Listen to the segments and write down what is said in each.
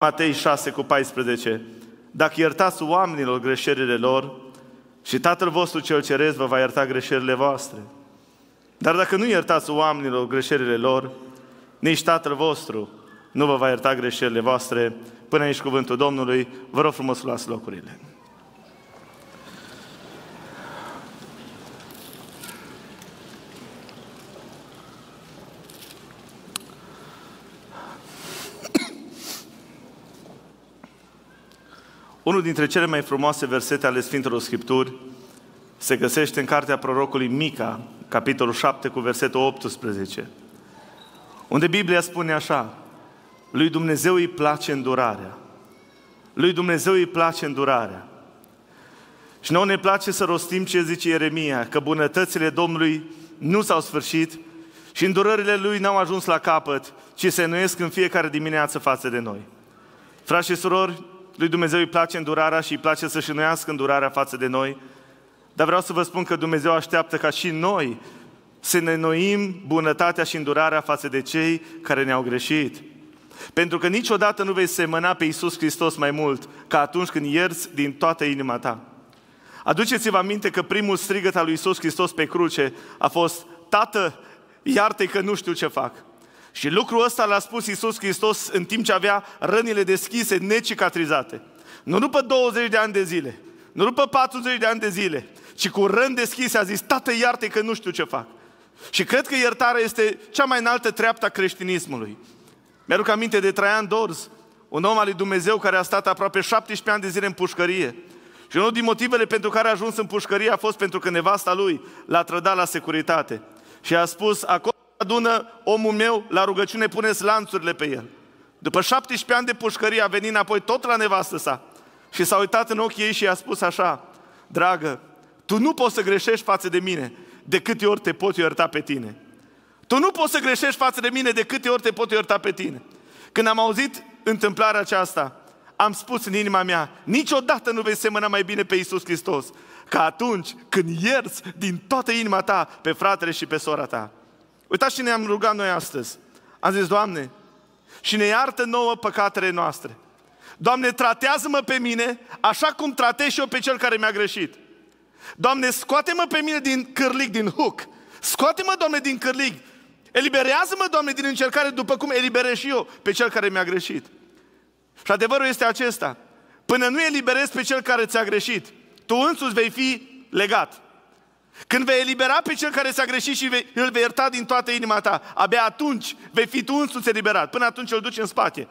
Matei 6 cu 14. Dacă iertați oamenilor greșelile lor și Tatăl vostru cel ceresc vă va ierta greșelile voastre. Dar dacă nu iertați oamenilor greșelile lor, nici Tatăl vostru nu vă va ierta greșelile voastre. Până aici cuvântul Domnului, vă rog frumos luați locurile. Unul dintre cele mai frumoase versete ale Sfintelor Scripturi se găsește în cartea prorocului Mica, capitolul 7 cu versetul 18, unde Biblia spune așa, lui Dumnezeu îi place îndurarea. Lui Dumnezeu îi place îndurarea. Și nouă ne place să rostim ce zice Ieremia, că bunătățile Domnului nu s-au sfârșit și îndurările Lui n-au ajuns la capăt, ci se înnoiesc în fiecare dimineață față de noi. Frați și surori, lui Dumnezeu îi place îndurarea și îi place să-și înnoiască îndurarea față de noi. Dar vreau să vă spun că Dumnezeu așteaptă ca și noi să ne noim bunătatea și îndurarea față de cei care ne-au greșit. Pentru că niciodată nu vei semăna pe Iisus Hristos mai mult ca atunci când ierți din toată inima ta. Aduceți-vă aminte că primul strigăt al lui Iisus Hristos pe cruce a fost Tată, iartă că nu știu ce fac. Și lucrul ăsta l-a spus Iisus Hristos în timp ce avea rănile deschise, necicatrizate. Nu după 20 de ani de zile, nu după 40 de ani de zile, ci cu rând deschise a zis, Tată, iartă că nu știu ce fac. Și cred că iertarea este cea mai înaltă treaptă a creștinismului. Mi-aduc aminte de Traian Dorz, un om al lui Dumnezeu care a stat aproape 17 ani de zile în pușcărie. Și unul din motivele pentru care a ajuns în pușcărie a fost pentru că nevasta lui l-a trădat la securitate. Și a spus, acolo adună omul meu la rugăciune, pune lanțurile pe el. După 17 ani de pușcărie a venit înapoi tot la nevastă sa și s-a uitat în ochii ei și i-a spus așa, dragă, tu nu poți să greșești față de mine de câte ori te pot ierta pe tine. Tu nu poți să greșești față de mine de câte ori te pot ierta pe tine. Când am auzit întâmplarea aceasta, am spus în inima mea, niciodată nu vei semăna mai bine pe Iisus Hristos, ca atunci când ierți din toată inima ta pe fratele și pe sora ta. Uitați ce ne-am rugat noi astăzi. Am zis, Doamne, și ne iartă nouă păcatele noastre. Doamne, tratează-mă pe mine așa cum tratez și eu pe cel care mi-a greșit. Doamne, scoate-mă pe mine din cârlig, din hook. Scoate-mă, Doamne, din cârlig. Eliberează-mă, Doamne, din încercare, după cum eliberez și eu pe cel care mi-a greșit. Și adevărul este acesta. Până nu eliberezi pe cel care ți-a greșit, tu însuți vei fi legat. Când vei elibera pe cel care s-a greșit și vei, îl vei ierta din toată inima ta, abia atunci vei fi tu însuți eliberat. Până atunci îl duci în spate.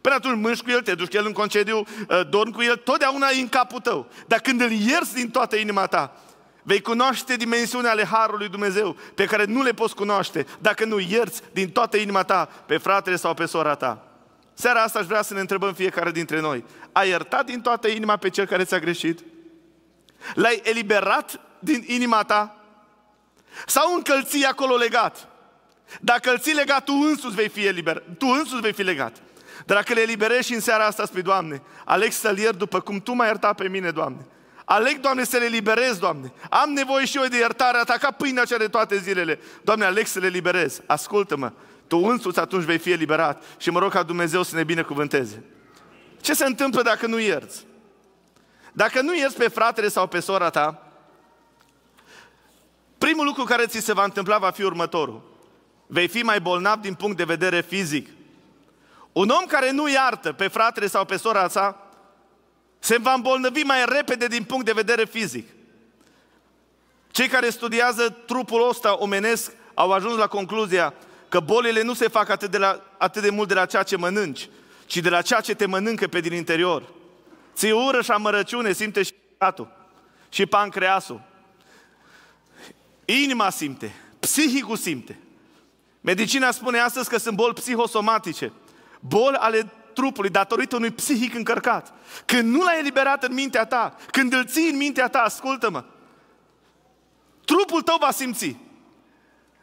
Până atunci mânci cu el, te duci cu el în concediu, ă, dormi cu el, totdeauna e în capul tău. Dar când îl ierți din toată inima ta, vei cunoaște dimensiunea ale Harului Dumnezeu, pe care nu le poți cunoaște, dacă nu ierți din toată inima ta pe fratele sau pe sora ta. Seara asta aș vrea să ne întrebăm fiecare dintre noi. Ai iertat din toată inima pe cel care ți-a greșit? L-ai eliberat din inima ta? Sau încălții acolo legat? Dacă îl ții legat, tu însuți vei fi liber. tu însuți vei fi legat. Dar dacă le și în seara asta, spui, Doamne, aleg să-L iert după cum Tu m-ai iertat pe mine, Doamne. Aleg, Doamne, să le eliberez, Doamne. Am nevoie și eu de iertarea Ta ca pâinea cea de toate zilele. Doamne, aleg să le eliberez. Ascultă-mă. Tu însuți atunci vei fi eliberat. Și mă rog ca Dumnezeu să ne binecuvânteze. Ce se întâmplă dacă nu ierți? Dacă nu ierți pe fratele sau pe sora ta, Primul lucru care ți se va întâmpla va fi următorul. Vei fi mai bolnav din punct de vedere fizic. Un om care nu iartă pe fratele sau pe sora sa, se va îmbolnăvi mai repede din punct de vedere fizic. Cei care studiază trupul ăsta omenesc au ajuns la concluzia că bolile nu se fac atât de, la, atât de mult de la ceea ce mănânci, ci de la ceea ce te mănâncă pe din interior. Ți ură și amărăciune simte și patul și pancreasul. Inima simte, psihicul simte. Medicina spune astăzi că sunt boli psihosomatice, boli ale trupului datorită unui psihic încărcat. Când nu l-ai eliberat în mintea ta, când îl ții în mintea ta, ascultă-mă, trupul tău va simți.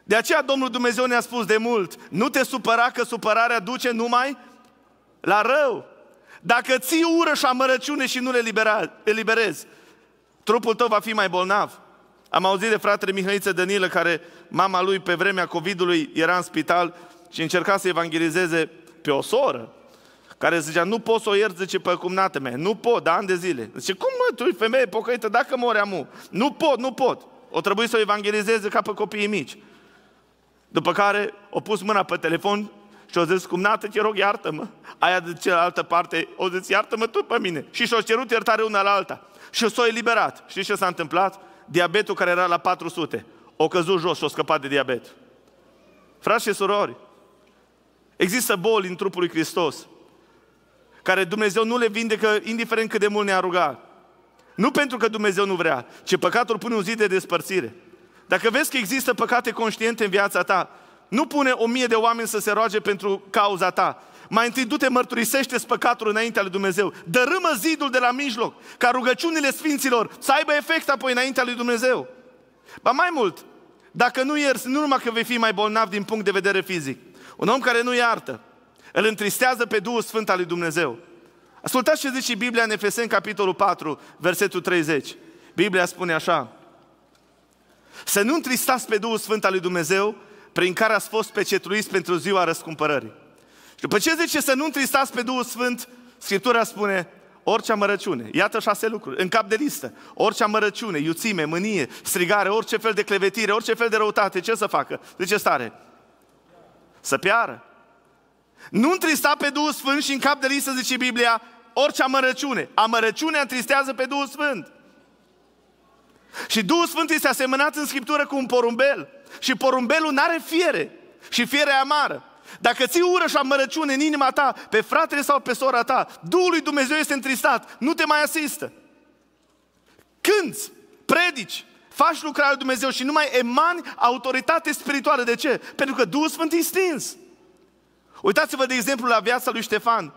De aceea Domnul Dumnezeu ne-a spus de mult, nu te supăra că supărarea duce numai la rău. Dacă ții ură și amărăciune și nu le eliberezi, trupul tău va fi mai bolnav. Am auzit de fratele Mihnăiță Dănilă, care mama lui pe vremea COVID-ului era în spital și încerca să evangelizeze pe o soră, care zicea, nu pot să o iert, zice, pe cumnată mea, nu pot, da ani de zile. Zice, cum mă, tu femeie pocăită, dacă mori amu? Nu pot, nu pot. O trebuie să o evangelizeze ca pe copiii mici. După care o pus mâna pe telefon și o zis, cumnată, te rog, iartă-mă. Aia de cealaltă parte o zis, iartă-mă tu pe mine. Și și-o cerut iertare una la alta. Și s-o eliberat. Știți ce s-a întâmplat? diabetul care era la 400. O căzut jos și o scăpat de diabet. Frați și surori, există boli în trupul lui Hristos care Dumnezeu nu le vindecă indiferent cât de mult ne-a rugat. Nu pentru că Dumnezeu nu vrea, ci păcatul pune un zid de despărțire. Dacă vezi că există păcate conștiente în viața ta, nu pune o mie de oameni să se roage pentru cauza ta, mai întâi du-te, mărturisește păcatul înaintea lui Dumnezeu. Dărâmă zidul de la mijloc, ca rugăciunile sfinților să aibă efect apoi înaintea lui Dumnezeu. Ba mai mult, dacă nu ierți, nu numai că vei fi mai bolnav din punct de vedere fizic. Un om care nu iartă, îl întristează pe Duhul Sfânt al lui Dumnezeu. Ascultați ce zice Biblia în Efeseni, capitolul 4, versetul 30. Biblia spune așa. Să nu întristați pe Duhul Sfânt al lui Dumnezeu, prin care ați fost pecetruiți pentru ziua răscumpărării. După ce zice să nu întristați pe Duhul Sfânt, Scriptura spune, orice amărăciune, iată șase lucruri, în cap de listă, orice amărăciune, iuțime, mânie, strigare, orice fel de clevetire, orice fel de răutate, ce să facă? ce stare, să piară. Nu întrista pe Duhul Sfânt și în cap de listă zice Biblia, orice amărăciune. Amărăciunea întristează pe Duhul Sfânt. Și Duhul Sfânt este asemănat în Scriptură cu un porumbel. Și porumbelul nu are fiere. Și fiere amară. Dacă ții ură și amărăciune în inima ta, pe fratele sau pe sora ta, Duhul lui Dumnezeu este întristat, nu te mai asistă. Când? predici, faci lucrarea lui Dumnezeu și nu mai emani autoritate spirituală. De ce? Pentru că Duhul Sfânt e stins. Uitați-vă de exemplu la viața lui Ștefan.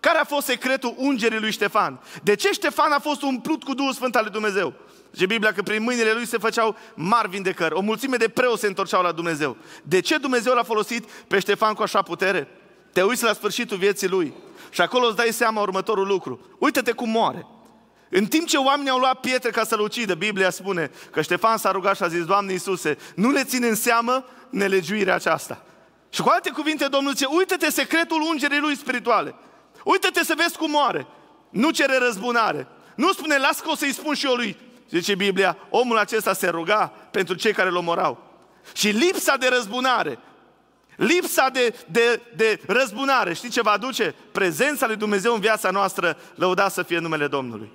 Care a fost secretul ungerii lui Ștefan? De ce Ștefan a fost umplut cu Duhul Sfânt al lui Dumnezeu? Zice Biblia că prin mâinile lui se făceau mari vindecări. O mulțime de preoți se întorceau la Dumnezeu. De ce Dumnezeu l-a folosit pe Ștefan cu așa putere? Te uiți la sfârșitul vieții lui și acolo îți dai seama următorul lucru. Uită-te cum moare. În timp ce oamenii au luat pietre ca să-l ucidă, Biblia spune că Ștefan s-a rugat și a zis, Doamne Iisuse, nu le ține în seamă nelegiuirea aceasta. Și cu alte cuvinte, Domnul zice, uită-te secretul ungerii lui spirituale. Uită-te să vezi cum moare. Nu cere răzbunare. Nu spune, las că o să-i spun și eu lui zice Biblia, omul acesta se ruga pentru cei care îl omorau. Și lipsa de răzbunare, lipsa de, de, de răzbunare, știi ce va aduce? Prezența lui Dumnezeu în viața noastră, lăuda să fie numele Domnului.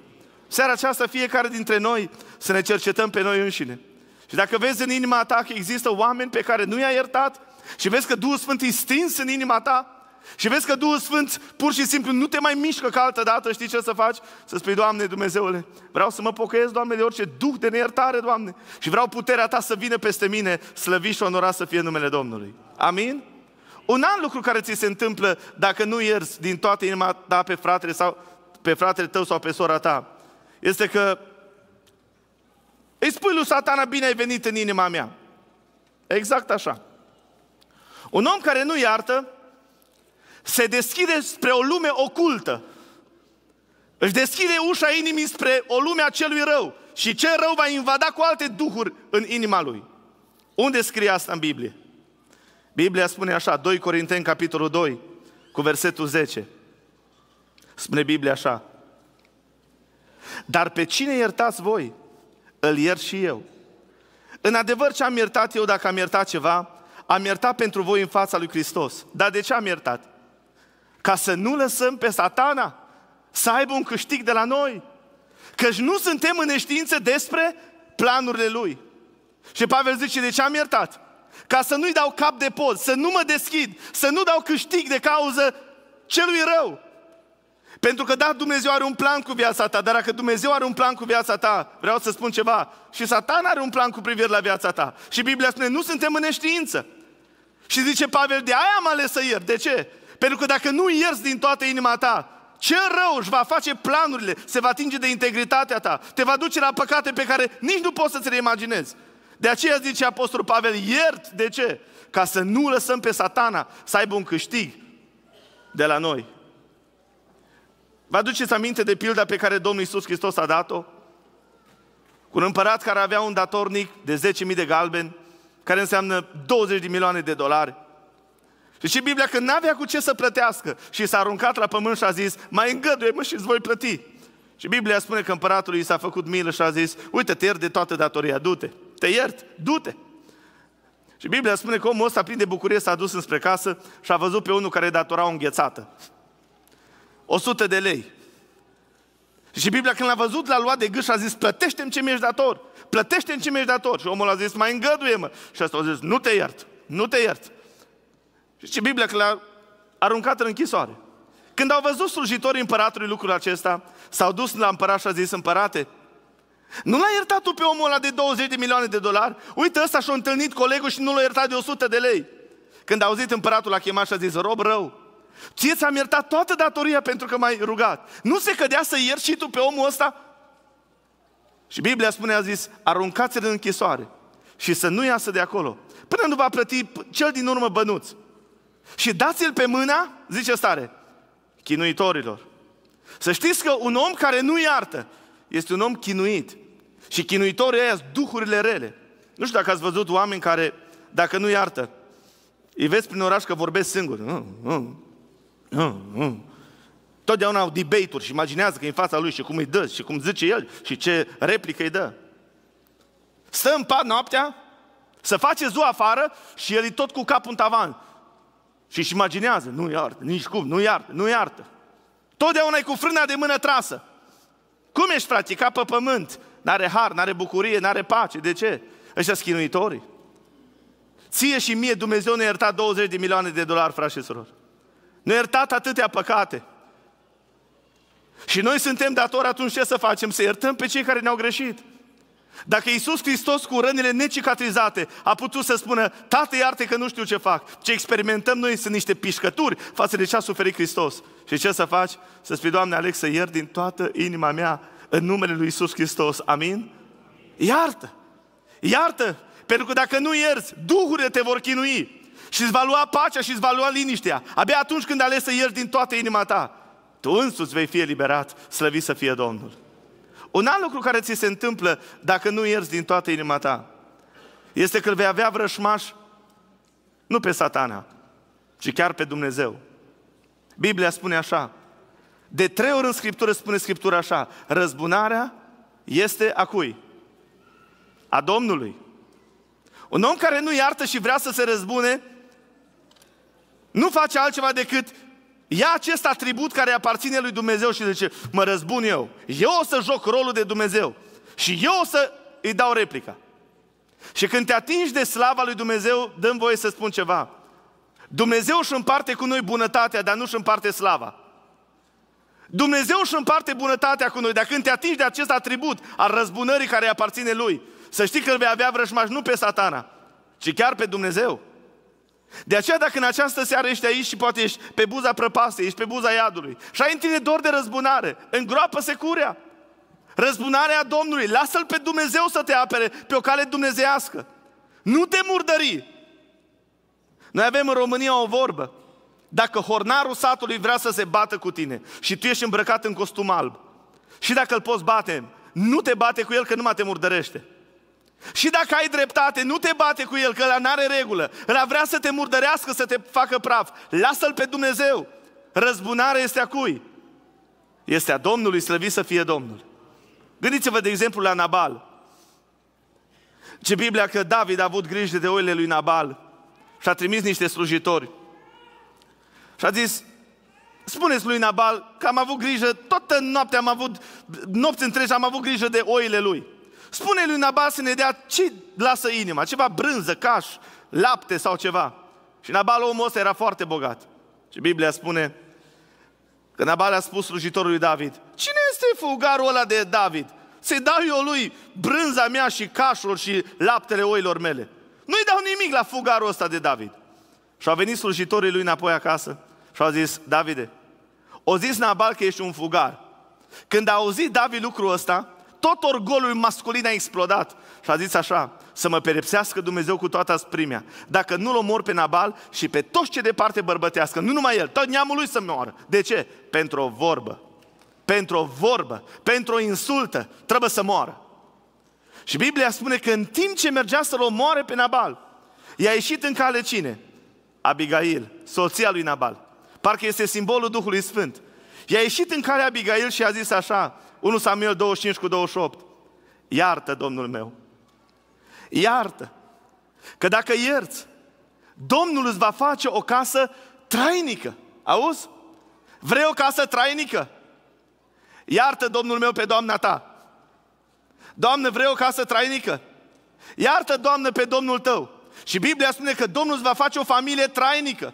Seara aceasta fiecare dintre noi să ne cercetăm pe noi înșine. Și dacă vezi în inima ta că există oameni pe care nu i-ai iertat și vezi că Duhul Sfânt e stins în inima ta, și vezi că Duhul Sfânt pur și simplu nu te mai mișcă ca altă dată, știi ce să faci? Să spui, Doamne Dumnezeule, vreau să mă pocăiesc, Doamne, de orice duh de neiertare, Doamne. Și vreau puterea Ta să vină peste mine, slăvi și onorat să fie numele Domnului. Amin? Un alt lucru care ți se întâmplă dacă nu ierzi din toată inima ta pe fratele, sau, pe fratele tău sau pe sora ta, este că îi spui lui satana, bine ai venit în inima mea. Exact așa. Un om care nu iartă, se deschide spre o lume ocultă. Își deschide ușa inimii spre o lume a celui rău. Și ce rău va invada cu alte duhuri în inima lui. Unde scrie asta în Biblie? Biblia spune așa, 2 Corinteni, capitolul 2, cu versetul 10. Spune Biblia așa. Dar pe cine iertați voi, îl iert și eu. În adevăr ce am iertat eu, dacă am iertat ceva, am iertat pentru voi în fața lui Hristos. Dar de ce am iertat? ca să nu lăsăm pe satana să aibă un câștig de la noi. Căci nu suntem în neștiință despre planurile lui. Și Pavel zice, de ce am iertat? Ca să nu-i dau cap de pod, să nu mă deschid, să nu dau câștig de cauză celui rău. Pentru că da, Dumnezeu are un plan cu viața ta, dar dacă Dumnezeu are un plan cu viața ta, vreau să spun ceva, și Satan are un plan cu privire la viața ta. Și Biblia spune, nu suntem în neștiință. Și zice Pavel, de aia am ales să iert. De ce? Pentru că dacă nu ierzi din toată inima ta, ce rău își va face planurile, se va atinge de integritatea ta, te va duce la păcate pe care nici nu poți să ți le imaginezi. De aceea zice Apostolul Pavel, iert de ce? Ca să nu lăsăm pe satana să aibă un câștig de la noi. Vă aduceți aminte de pilda pe care Domnul Iisus Hristos a dat-o? Cu un împărat care avea un datornic de 10.000 de galbeni, care înseamnă 20 de milioane de dolari. Deci Biblia că n-avea cu ce să plătească și s-a aruncat la pământ și a zis, mai îngăduie mă și îți voi plăti. Și Biblia spune că împăratul i s-a făcut milă și a zis, uite, te iert de toată datoria, du-te, te iert, du-te. Și Biblia spune că omul ăsta plin de bucurie s-a dus înspre casă și a văzut pe unul care datora o înghețată. 100 de lei. Și Biblia când l-a văzut, l-a luat de gât și a zis, plătește-mi ce mi-ești dator, plătește-mi ce mi-ești dator. Și omul a zis, mai îngăduie-mă. Și asta a zis, nu te iert, nu te iert. Și ce Biblia că le-a aruncat în închisoare. Când au văzut slujitorii împăratului lucrul acesta, s-au dus la împărat și a zis, împărate, nu l a iertat tu pe omul ăla de 20 de milioane de dolari? Uite, ăsta și-a întâlnit colegul și nu l-a iertat de 100 de lei. Când a auzit împăratul, a chemat și a zis, rob rău, ție ți-am iertat toată datoria pentru că m-ai rugat. Nu se cădea să ierți și tu pe omul ăsta? Și Biblia spune, a zis, aruncați-l în închisoare și să nu iasă de acolo, până nu va plăti cel din urmă bănuți și dați-l pe mâna, zice stare, chinuitorilor. Să știți că un om care nu iartă este un om chinuit. Și chinuitorii aia sunt duhurile rele. Nu știu dacă ați văzut oameni care, dacă nu iartă, îi vezi prin oraș că vorbesc singur. Uh, mm, mm, mm, Totdeauna au debate-uri și imaginează că e în fața lui și cum îi dă și cum zice el și ce replică îi dă. Stă în pat noaptea, să face ziua afară și el e tot cu capul în tavan. Și își imaginează, nu iartă, nici cum, nu iartă, nu iartă. Totdeauna e cu frâna de mână trasă. Cum ești, frate, ca pe pământ? N-are har, n-are bucurie, n-are pace. De ce? Ăștia schinuitorii. Ție și mie Dumnezeu ne-a iertat 20 de milioane de dolari, frați și surori. Ne-a iertat atâtea păcate. Și noi suntem datori atunci ce să facem? Să iertăm pe cei care ne-au greșit. Dacă Iisus Hristos cu rănile necicatrizate a putut să spună, Tată iarte că nu știu ce fac, ce experimentăm noi sunt niște pișcături față de ce a suferit Hristos. Și ce să faci? Să spui, Doamne Alex, să iert din toată inima mea în numele Lui Iisus Hristos. Amin? Iartă! Iartă! Pentru că dacă nu ierți, duhurile te vor chinui și îți va lua pacea și îți va lua liniștea. Abia atunci când ales să ierți din toată inima ta, tu însuți vei fi eliberat, slăvit să fie Domnul. Un alt lucru care ți se întâmplă dacă nu ierzi din toată inima ta este că îl vei avea vrășmaș nu pe satana, ci chiar pe Dumnezeu. Biblia spune așa, de trei ori în Scriptură spune Scriptura așa, răzbunarea este a cui? A Domnului. Un om care nu iartă și vrea să se răzbune, nu face altceva decât Ia acest atribut care aparține lui Dumnezeu și zice, mă răzbun eu. Eu o să joc rolul de Dumnezeu. Și eu o să îi dau replica. Și când te atingi de slava lui Dumnezeu, dăm voie să spun ceva. Dumnezeu își împarte cu noi bunătatea, dar nu își împarte slava. Dumnezeu își împarte bunătatea cu noi, dar când te atingi de acest atribut al răzbunării care îi aparține lui, să știi că îl vei avea vrăjmaș nu pe satana, ci chiar pe Dumnezeu. De aceea dacă în această seară ești aici și poate ești pe buza prăpastei, ești pe buza iadului și ai în tine dor de răzbunare, îngroapă securea. Răzbunarea Domnului, lasă-L pe Dumnezeu să te apere pe o cale dumnezească. Nu te murdări. Noi avem în România o vorbă. Dacă hornarul satului vrea să se bată cu tine și tu ești îmbrăcat în costum alb și dacă îl poți bate, nu te bate cu el că numai te murdărește. Și dacă ai dreptate, nu te bate cu el, că la n-are regulă. Ăla vrea să te murdărească, să te facă praf. Lasă-l pe Dumnezeu. Răzbunarea este a cui? Este a Domnului, slăvit să fie Domnul. Gândiți-vă, de exemplu, la Nabal. Ce Biblia că David a avut grijă de oile lui Nabal și a trimis niște slujitori. Și a zis, spuneți lui Nabal că am avut grijă, toată noaptea am avut, nopți întregi am avut grijă de oile lui. Spune lui Nabal să ne dea ce lasă inima, ceva brânză, caș, lapte sau ceva. Și Nabal, omul ăsta, era foarte bogat. Și Biblia spune că Nabal a spus slujitorului David, cine este fugarul ăla de David? Să-i dau eu lui brânza mea și cașul și laptele oilor mele. Nu-i dau nimic la fugarul ăsta de David. Și au venit slujitorii lui înapoi acasă și au zis, Davide, o zis Nabal că ești un fugar. Când a auzit David lucrul ăsta, tot orgolul masculin a explodat și a zis așa, să mă perepsească Dumnezeu cu toată asprimea. Dacă nu-l omor pe Nabal și pe toți ce departe bărbătească, nu numai el, tot neamul lui să moară. De ce? Pentru o vorbă. Pentru o vorbă, pentru o insultă, trebuie să moară. Și Biblia spune că în timp ce mergea să-l omoare pe Nabal, i-a ieșit în cale cine? Abigail, soția lui Nabal. Parcă este simbolul Duhului Sfânt. I-a ieșit în cale Abigail și a zis așa, 1 Samuel 25 cu 28. Iartă, Domnul meu. Iartă. Că dacă ierți, Domnul îți va face o casă trainică. Auzi? Vrei o casă trainică? Iartă, Domnul meu, pe doamna ta. Doamne, vrei o casă trainică? Iartă, Doamne, pe Domnul tău. Și Biblia spune că Domnul îți va face o familie trainică.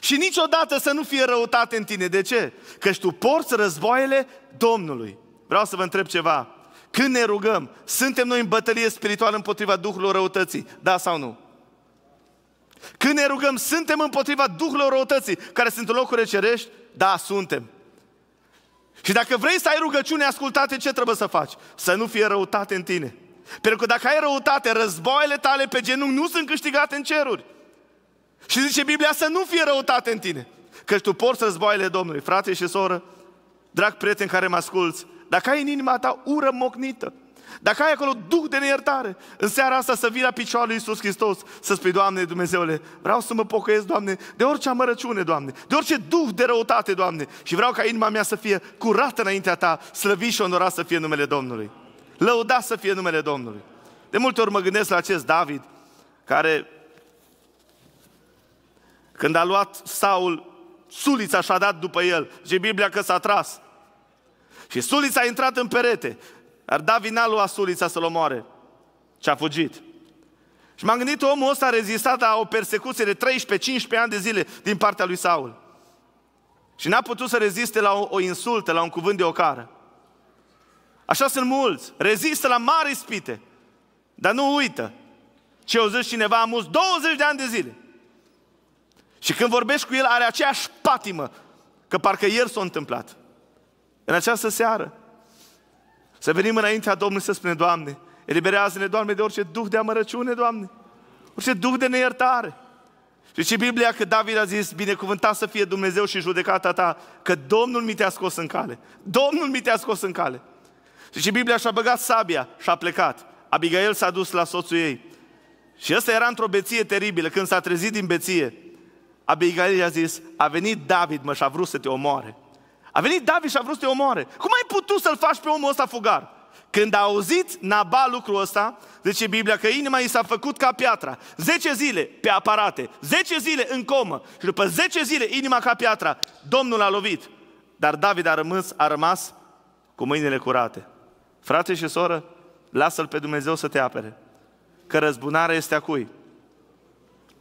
Și niciodată să nu fie răutate în tine. De ce? Căci tu porți războaiele Domnului. Vreau să vă întreb ceva. Când ne rugăm, suntem noi în bătălie spirituală împotriva Duhului răutății? Da sau nu? Când ne rugăm, suntem împotriva Duhului răutății, care sunt în locuri cerești? Da, suntem. Și dacă vrei să ai rugăciune ascultate, ce trebuie să faci? Să nu fie răutate în tine. Pentru că dacă ai răutate, războaiele tale pe genunchi nu sunt câștigate în ceruri. Și zice Biblia să nu fie răutate în tine. Căci tu porți războaiele Domnului. Frate și soră, drag prieten care mă asculți, dacă ai în inima ta ură mocnită, dacă ai acolo duh de neiertare, în seara asta să vii la picioarele lui Iisus Hristos, să spui, Doamne Dumnezeule, vreau să mă pocăiesc, Doamne, de orice amărăciune, Doamne, de orice duh de răutate, Doamne, și vreau ca inima mea să fie curată înaintea Ta, slăvit și onorat să fie numele Domnului. Lăudat să fie numele Domnului. De multe ori mă gândesc la acest David, care când a luat Saul, sulița și-a dat după el, zice Biblia că s-a tras, și sulița a intrat în perete. Ar da vina lui sulița să-l omoare. Și a fugit. Și m-am gândit, omul ăsta a rezistat la o persecuție de 13-15 ani de zile din partea lui Saul. Și n-a putut să reziste la o, o insultă, la un cuvânt de ocară. Așa sunt mulți. Rezistă la mari spite. Dar nu uită ce au zis cineva mus 20 de ani de zile. Și când vorbești cu el, are aceeași patimă că parcă ieri s-a întâmplat în această seară. Să venim înaintea Domnului să spunem, Doamne, eliberează-ne, Doamne, de orice duh de amărăciune, Doamne, orice duh de neiertare. Și ce Biblia că David a zis, binecuvântat să fie Dumnezeu și judecata ta, că Domnul mi te-a scos în cale. Domnul mi te-a scos în cale. Și ce Biblia și-a băgat sabia și a plecat. Abigail s-a dus la soțul ei. Și ăsta era într-o beție teribilă. Când s-a trezit din beție, Abigail i-a zis, a venit David, mă, și a vrut să te omoare. A venit David și a vrut să te omoare. Cum ai putut să-l faci pe omul ăsta fugar? Când a auzit Naba lucrul ăsta, zice Biblia că inima i s-a făcut ca piatra. Zece zile pe aparate, zece zile în comă și după zece zile inima ca piatra. Domnul a lovit. Dar David a rămas, a rămas cu mâinile curate. Frate și soră, lasă-L pe Dumnezeu să te apere. Că răzbunarea este a cui?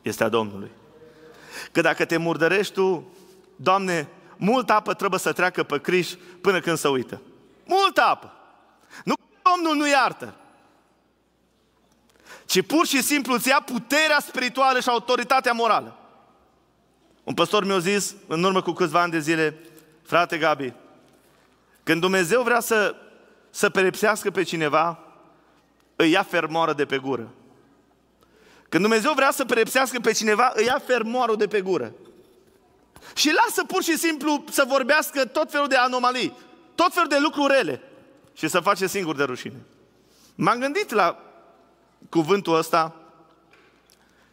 Este a Domnului. Că dacă te murdărești tu, Doamne, multă apă trebuie să treacă pe criș până când se uită. Multă apă! Nu Domnul nu iartă, ci pur și simplu îți ia puterea spirituală și autoritatea morală. Un păstor mi-a zis, în urmă cu câțiva ani de zile, frate Gabi, când Dumnezeu vrea să, să perepsească pe cineva, îi ia fermoară de pe gură. Când Dumnezeu vrea să perepsească pe cineva, îi ia fermoarul de pe gură. Și lasă pur și simplu să vorbească tot felul de anomalii, tot felul de lucruri rele și să face singur de rușine. M-am gândit la cuvântul ăsta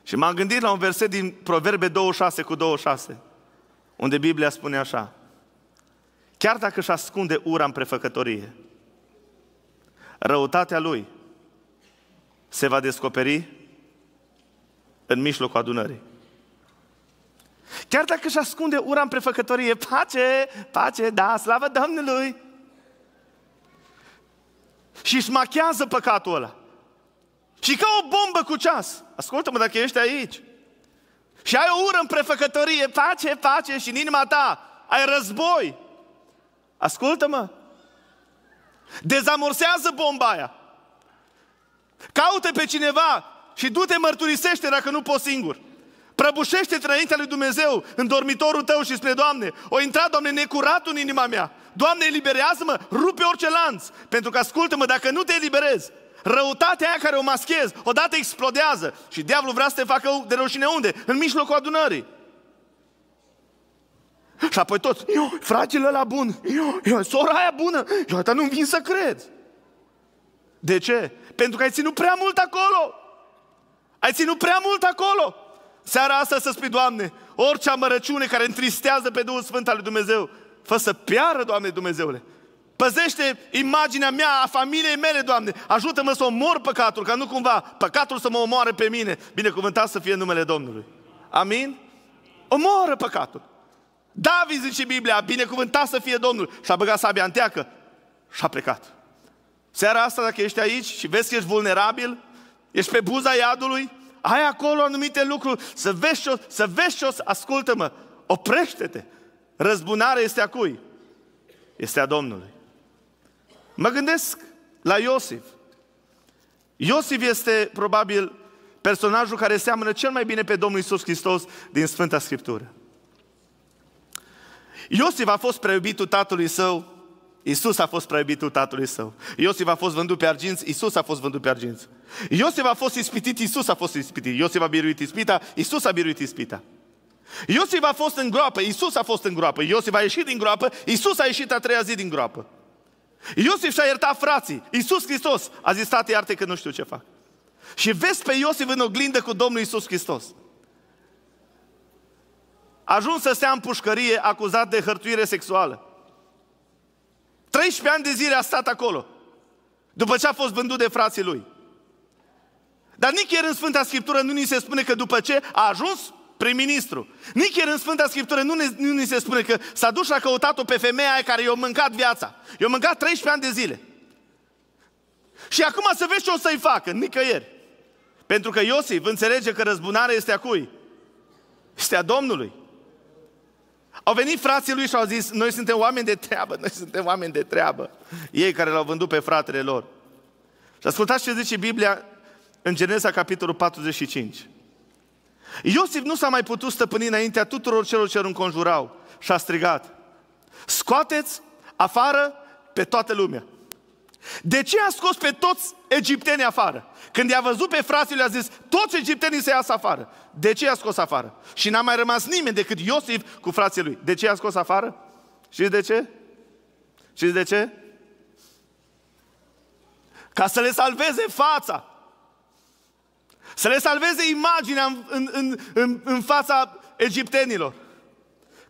și m-am gândit la un verset din Proverbe 26 cu 26, unde Biblia spune așa, chiar dacă își ascunde ura în prefăcătorie, răutatea lui se va descoperi în mijlocul adunării. Chiar dacă își ascunde ura în prefăcătorie, pace, pace, da, slavă Domnului! Și își machează păcatul ăla. Și ca o bombă cu ceas. Ascultă-mă dacă ești aici. Și ai o ură în prefăcătorie, pace, pace și în inima ta ai război. Ascultă-mă. Dezamorsează bomba aia. Caută pe cineva și du-te mărturisește dacă nu poți singur. Prăbușește trăința lui Dumnezeu în dormitorul tău și spre Doamne, o intra, Doamne, necurat în inima mea. Doamne, eliberează-mă, rupe orice lanț, pentru că ascultă-mă, dacă nu te eliberezi, răutatea aia care o maschez, odată explodează și diavolul vrea să te facă de rușine unde? În mijlocul adunării. Și apoi tot, eu, la bun, eu, eu, sora aia bună, eu, dar nu vin să cred. De ce? Pentru că ai ținut prea mult acolo. Ai ținut prea mult acolo seara asta să spui, Doamne, orice amărăciune care întristează pe Duhul Sfânt al lui Dumnezeu, fă să piară, Doamne Dumnezeule. Păzește imaginea mea, a familiei mele, Doamne. Ajută-mă să omor păcatul, ca nu cumva păcatul să mă omoare pe mine. Binecuvântat să fie numele Domnului. Amin? Omoră păcatul. David zice Biblia, binecuvântat să fie Domnul. Și a băgat sabia în teacă și a plecat. Seara asta, dacă ești aici și vezi că ești vulnerabil, ești pe buza iadului, ai acolo anumite lucruri, să vezi și o, să vezi și o, ascultă-mă, oprește-te. Răzbunarea este a cui? Este a Domnului. Mă gândesc la Iosif. Iosif este probabil personajul care seamănă cel mai bine pe Domnul Isus Hristos din Sfânta Scriptură. Iosif a fost preubitul tatălui său, Isus a fost prea tatălui său. Iosif a fost vândut pe arginți, Isus a fost vândut pe arginți. Iosif a fost ispitit, Isus a fost ispitit. Iosif a biruit ispita, Isus a biruit ispita. Iosif a fost în groapă, Isus a fost în groapă. Iosif a ieșit din groapă, Isus a ieșit a treia zi din groapă. Iosif și-a iertat frații. Isus Hristos a zis, tată, iarte că nu știu ce fac. Și vezi pe Iosif în oglindă cu Domnul Isus Hristos. Ajuns să stea în pușcărie acuzat de hărtuire sexuală. 13 ani de zile a stat acolo. După ce a fost vândut de frații lui. Dar nicăieri în Sfânta Scriptură nu ni se spune că după ce a ajuns prim-ministru. Nicăieri în Sfânta Scriptură nu, ni, nu ni se spune că s-a dus și a căutat-o pe femeia aia care i-a mâncat viața. I-a mâncat 13 ani de zile. Și acum să vezi ce o să-i facă, nicăieri. Pentru că Iosif înțelege că răzbunarea este a cui? Este a Domnului. Au venit frații lui și au zis, noi suntem oameni de treabă, noi suntem oameni de treabă. Ei care l-au vândut pe fratele lor. Și ascultați ce zice Biblia în Geneza, capitolul 45. Iosif nu s-a mai putut stăpâni înaintea tuturor celor ce îl înconjurau și a strigat, scoateți afară pe toată lumea. De ce a scos pe toți egiptenii afară? Când i-a văzut pe frații, le-a zis, toți egiptenii se iasă afară. De ce i-a scos afară? Și n-a mai rămas nimeni decât Iosif cu frații lui. De ce i-a scos afară? Și de ce? Și de ce? Ca să le salveze fața. Să le salveze imaginea în, în, în, în, în fața egiptenilor.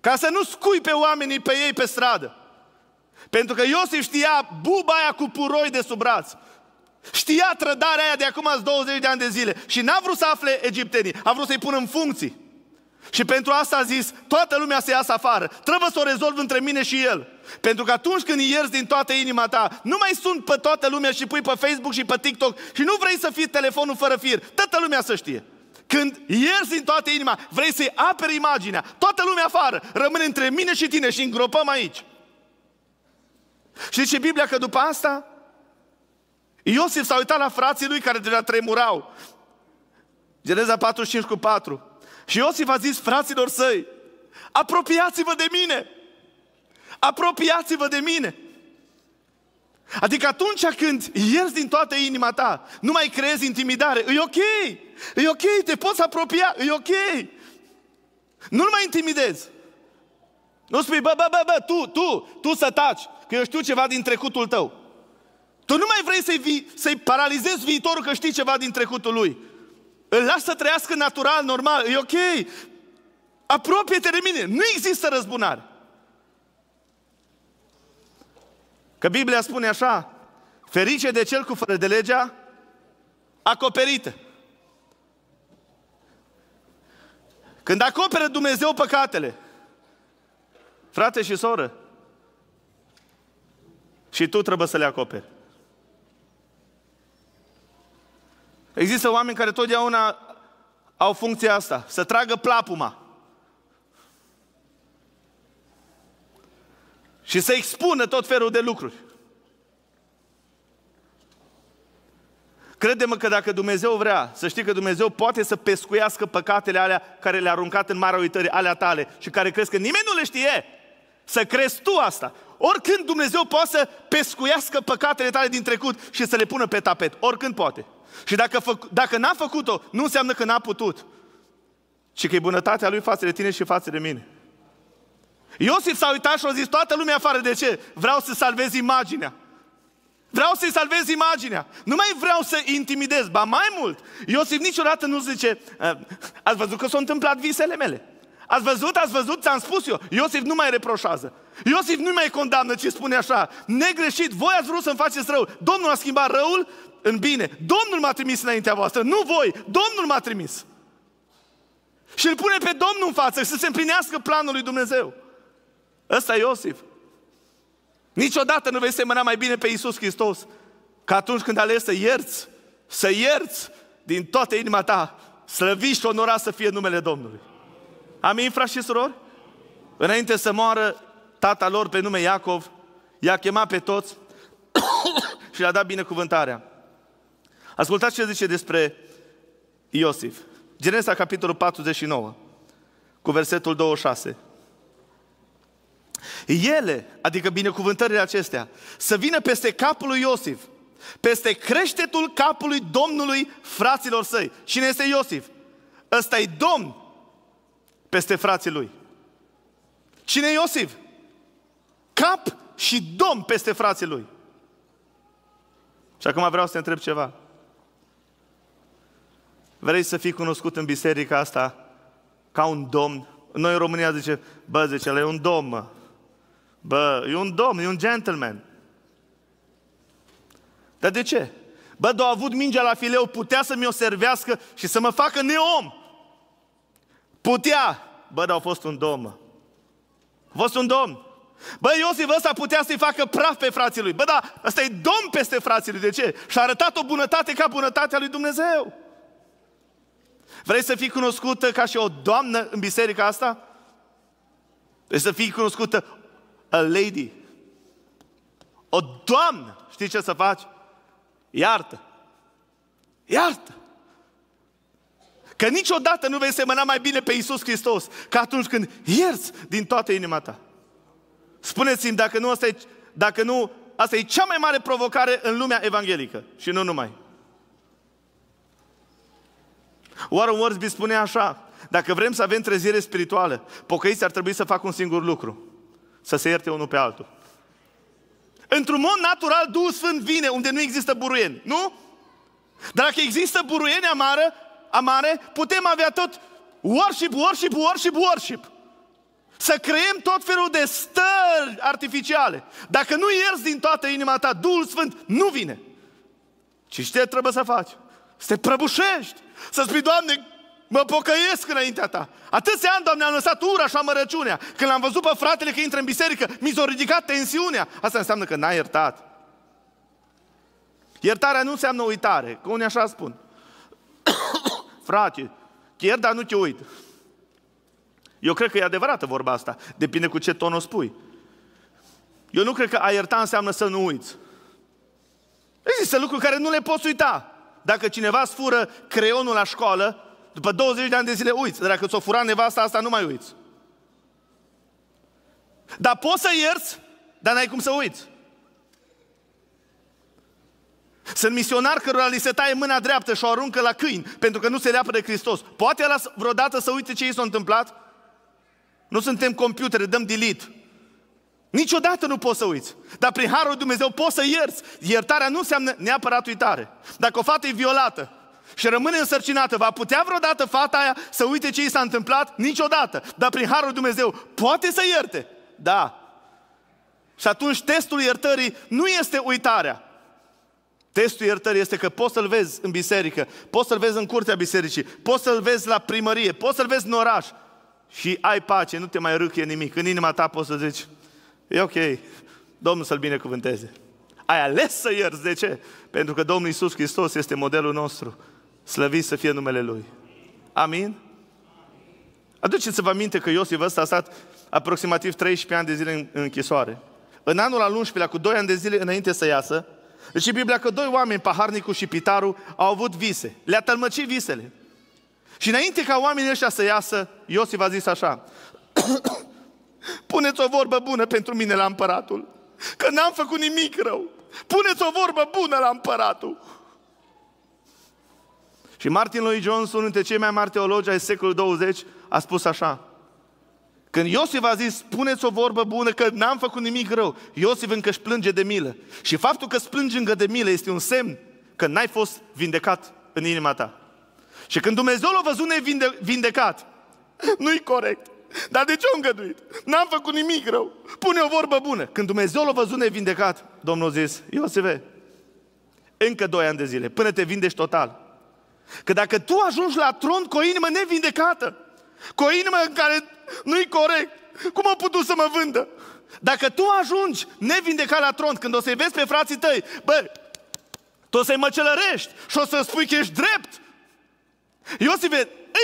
Ca să nu scui pe oamenii pe ei pe stradă. Pentru că Iosif știa buba aia cu puroi de sub braț. Știa trădarea aia de acum 20 de ani de zile și n-a vrut să afle egiptenii, a vrut să-i pună în funcții. Și pentru asta a zis, toată lumea se iasă afară, trebuie să o rezolv între mine și el. Pentru că atunci când ierzi din toată inima ta, nu mai sunt pe toată lumea și pui pe Facebook și pe TikTok și nu vrei să fii telefonul fără fir, toată lumea să știe. Când ierzi din toată inima, vrei să-i aperi imaginea, toată lumea afară, rămâne între mine și tine și îngropăm aici. Și ce Biblia că după asta Iosif s-a uitat la frații lui care deja tremurau. Geneza 45 cu 4. Și Iosif a zis fraților săi, apropiați-vă de mine! Apropiați-vă de mine! Adică atunci când ieși din toată inima ta, nu mai creezi intimidare, e ok, e ok, te poți apropia, e ok. Nu-l mai intimidezi. Nu spui, bă, bă, bă, bă, tu, tu, tu să taci, că eu știu ceva din trecutul tău. Tu nu mai vrei să-i, vi- să-i paralizezi viitorul că știi ceva din trecutul lui. Îl lasă să trăiască natural, normal, e ok. Apropie-te de mine, nu există răzbunare. Că Biblia spune așa, ferice de cel cu fără de legea acoperită. Când acoperă Dumnezeu păcatele, frate și soră, și tu trebuie să le acoperi. Există oameni care totdeauna au funcția asta, să tragă plapuma. Și să expună tot felul de lucruri. Crede-mă că dacă Dumnezeu vrea, să știi că Dumnezeu poate să pescuiască păcatele alea care le-a aruncat în marea uitării, alea tale, și care crezi că nimeni nu le știe. Să crezi tu asta. Oricând Dumnezeu poate să pescuiască păcatele tale din trecut și să le pună pe tapet. Oricând poate. Și dacă, fă, dacă n-a făcut-o, nu înseamnă că n-a putut. Ci că e bunătatea lui față de tine și față de mine. Iosif s-a uitat și a zis, toată lumea afară, de ce? Vreau să salvez imaginea. Vreau să-i salvez imaginea. Nu mai vreau să intimidez. Ba mai mult, Iosif niciodată nu zice, eh, ați văzut că s-au întâmplat visele mele. Ați văzut, ați văzut, ți-am spus eu. Iosif nu mai reproșează. Iosif nu mai condamnă, ci spune așa. Negreșit, voi ați vrut să-mi faceți rău. Domnul a schimbat răul în bine. Domnul m-a trimis înaintea voastră, nu voi. Domnul m-a trimis. Și îl pune pe Domnul în față să se împlinească planul lui Dumnezeu. Ăsta e Iosif. Niciodată nu vei semăna mai bine pe Iisus Hristos ca atunci când ales să ierți, să ierți din toată inima ta, slăviți și onorați să fie numele Domnului. Amin, frați și surori? Înainte să moară tata lor pe nume Iacov, i-a chemat pe toți și le-a dat binecuvântarea. Ascultați ce zice despre Iosif. Genesa, capitolul 49, cu versetul 26. Ele, adică binecuvântările acestea, să vină peste capul lui Iosif, peste creștetul capului Domnului fraților săi. Cine este Iosif? Ăsta e Domn peste frații lui. Cine e Iosif? Cap și domn peste frații lui. Și acum vreau să te întreb ceva. Vrei să fii cunoscut în biserica asta ca un domn? Noi în România zice, bă, zice, e un domn, mă. Bă, e un domn, e un gentleman. Dar de ce? Bă, dar a avut mingea la fileu, putea să mi-o servească și să mă facă neom. Putea, bă, dar a fost un domn, mă. A fost un domn. Bă, Iosif ăsta putea să-i facă praf pe frații lui. Bă, dar ăsta e domn peste frații lui. De ce? Și-a arătat o bunătate ca bunătatea lui Dumnezeu. Vrei să fii cunoscută ca și o doamnă în biserica asta? Vrei să fii cunoscută a lady. O doamnă. Știi ce să faci? Iartă. Iartă. Că niciodată nu vei semăna mai bine pe Iisus Hristos ca atunci când ierți din toată inima ta. Spuneți-mi dacă nu, asta e, dacă nu, asta e cea mai mare provocare în lumea evanghelică și nu numai. Warren Worsby spune așa, dacă vrem să avem trezire spirituală, pocăiți ar trebui să facă un singur lucru, să se ierte unul pe altul. Într-un mod natural, Duhul Sfânt vine unde nu există buruieni, nu? Dar dacă există buruieni amară, amare, putem avea tot worship, worship, worship, worship. Să creăm tot felul de stări artificiale. Dacă nu ierzi din toată inima ta, Duhul Sfânt nu vine. Ce știi trebuie să faci? Să te prăbușești. Să spui, Doamne, mă pocăiesc înaintea ta. Atâția ani, Doamne, am lăsat ura și amărăciunea. Când l-am văzut pe fratele că intră în biserică, mi s-a ridicat tensiunea. Asta înseamnă că n-ai iertat. Iertarea nu înseamnă uitare, că unii așa spun frate, chiar dar nu te uit. Eu cred că e adevărată vorba asta, depinde cu ce ton o spui. Eu nu cred că a ierta înseamnă să nu uiți. Există lucruri care nu le poți uita. Dacă cineva îți fură creionul la școală, după 20 de ani de zile uiți. Dar dacă ți-o fura nevasta asta, nu mai uiți. Dar poți să ierți, dar n-ai cum să uiți. Sunt misionari cărora li se taie mâna dreaptă și o aruncă la câini pentru că nu se leapă de Hristos. Poate ăla vreodată să uite ce i s-a întâmplat? Nu suntem computere, dăm delete. Niciodată nu poți să uiți. Dar prin Harul Dumnezeu poți să ierți. Iertarea nu înseamnă neapărat uitare. Dacă o fată e violată și rămâne însărcinată, va putea vreodată fata aia să uite ce i s-a întâmplat? Niciodată. Dar prin Harul Dumnezeu poate să ierte. Da. Și atunci testul iertării nu este uitarea. Testul iertării este că poți să-l vezi în biserică, poți să-l vezi în curtea bisericii, poți să-l vezi la primărie, poți să-l vezi în oraș și ai pace, nu te mai râcă nimic. În inima ta poți să zici, e ok, Domnul să-l binecuvânteze. Ai ales să ierți, de ce? Pentru că Domnul Isus Hristos este modelul nostru. Slăvit să fie numele Lui. Amin? Aduceți-vă aminte că Iosif ăsta a stat aproximativ 13 ani de zile în închisoare. În anul al 11-lea, cu 2 ani de zile înainte să iasă, deci Biblia că doi oameni, paharnicul și pitarul, au avut vise. Le-a tălmăcit visele. Și înainte ca oamenii ăștia să iasă, Iosif a zis așa, Puneți o vorbă bună pentru mine la împăratul, că n-am făcut nimic rău. Puneți o vorbă bună la împăratul. Și Martin Lloyd Johnson, unul dintre cei mai mari teologi ai secolului 20, a spus așa, când Iosif a zis, spuneți o vorbă bună că n-am făcut nimic rău, Iosif încă își plânge de milă. Și faptul că îți încă de milă este un semn că n-ai fost vindecat în inima ta. Și când Dumnezeu l-a văzut nevindecat, nu-i corect. Dar de ce o îngăduit? N-am făcut nimic rău. Pune o vorbă bună. Când Dumnezeu l-a văzut nevindecat, Domnul a zis, Iosif, încă doi ani de zile, până te vindești total. Că dacă tu ajungi la tron cu o inimă nevindecată, cu o inimă în care nu-i corect. Cum am putut să mă vândă? Dacă tu ajungi nevindecat la tron, când o să-i vezi pe frații tăi, bă, tu o să-i măcelărești și o să spui că ești drept. Iosif,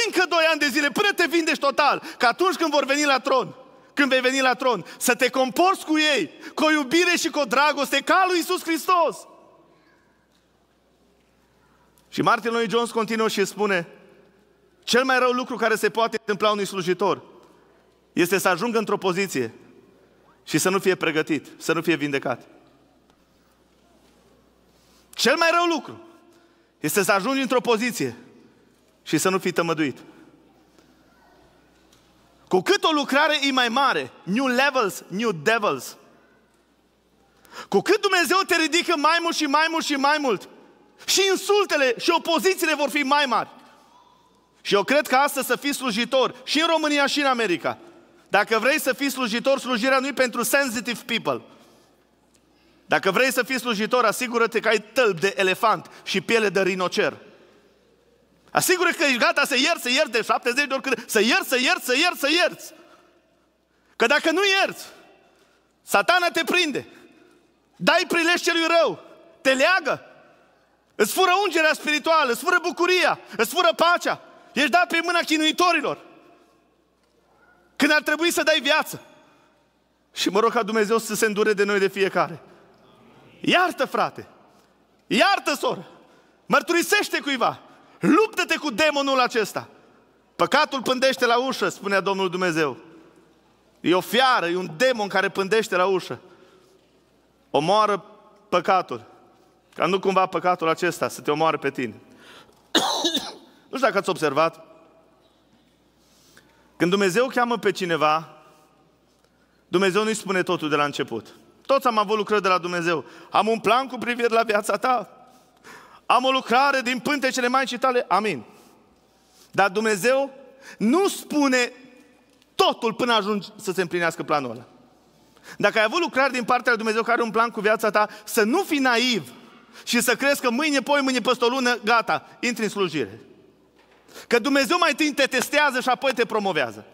încă doi ani de zile, până te vindești total, că atunci când vor veni la tron, când vei veni la tron, să te comporți cu ei, cu o iubire și cu o dragoste, ca lui Iisus Hristos. Și Martin Lloyd Jones continuă și spune, cel mai rău lucru care se poate întâmpla unui slujitor este să ajungă într-o poziție și să nu fie pregătit, să nu fie vindecat. Cel mai rău lucru este să ajungi într-o poziție și să nu fii tămăduit. Cu cât o lucrare e mai mare, new levels, new devils, cu cât Dumnezeu te ridică mai mult și mai mult și mai mult, și insultele și opozițiile vor fi mai mari. Și eu cred că astăzi să fii slujitor și în România și în America. Dacă vrei să fii slujitor, slujirea nu e pentru sensitive people. Dacă vrei să fii slujitor, asigură-te că ai tălp de elefant și piele de rinocer. Asigură te că ești gata să ierți, să ierți de 70 de ori cât, să ierți, să ierți, să ierți, să ierți. Că dacă nu ierți, satana te prinde. Dai prilej celui rău, te leagă. Îți fură ungerea spirituală, îți fură bucuria, îți fură pacea. Ești dat pe mâna chinuitorilor. Când ar trebui să dai viață. Și mă rog ca Dumnezeu să se îndure de noi de fiecare. Iartă, frate! Iartă, soră! Mărturisește cuiva! Luptă-te cu demonul acesta! Păcatul pândește la ușă, spunea Domnul Dumnezeu. E o fiară, e un demon care pândește la ușă. Omoară păcatul. Ca nu cumva păcatul acesta să te omoare pe tine. Nu știu dacă ați observat, când Dumnezeu cheamă pe cineva, Dumnezeu nu-i spune totul de la început. Toți am avut lucrări de la Dumnezeu. Am un plan cu privire la viața ta. Am o lucrare din pântecele mai tale. Amin. Dar Dumnezeu nu spune totul până ajungi să se împlinească planul ăla. Dacă ai avut lucrări din partea lui Dumnezeu care are un plan cu viața ta, să nu fii naiv și să crezi că mâine, poi, mâine, peste o lună, gata, intri în slujire. Că Dumnezeu mai întâi te testează și apoi te promovează.